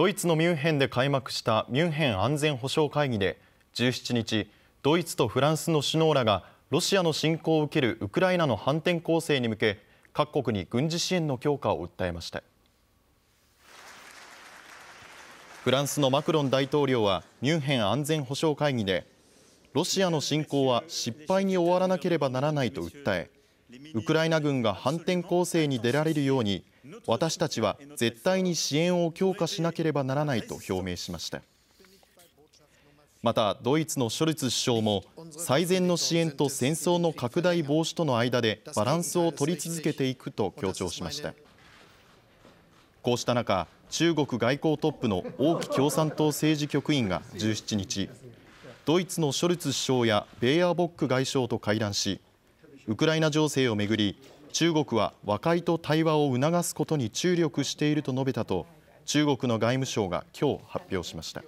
ドイツのミュンヘンで開幕したミュンヘン安全保障会議で17日ドイツとフランスの首脳らがロシアの侵攻を受けるウクライナの反転攻勢に向け各国に軍事支援の強化を訴えましたフランスのマクロン大統領はミュンヘン安全保障会議でロシアの侵攻は失敗に終わらなければならないと訴えウクライナ軍が反転攻勢に出られるように私たちは絶対に支援を強化しなければならないと表明しましたまたドイツのショルツ首相も最善の支援と戦争の拡大防止との間でバランスを取り続けていくと強調しましたこうした中中国外交トップの王毅共産党政治局員が17日ドイツのショルツ首相やベーアボック外相と会談しウクライナ情勢をめぐり中国は和解と対話を促すことに注力していると述べたと中国の外務省が今日発表しました。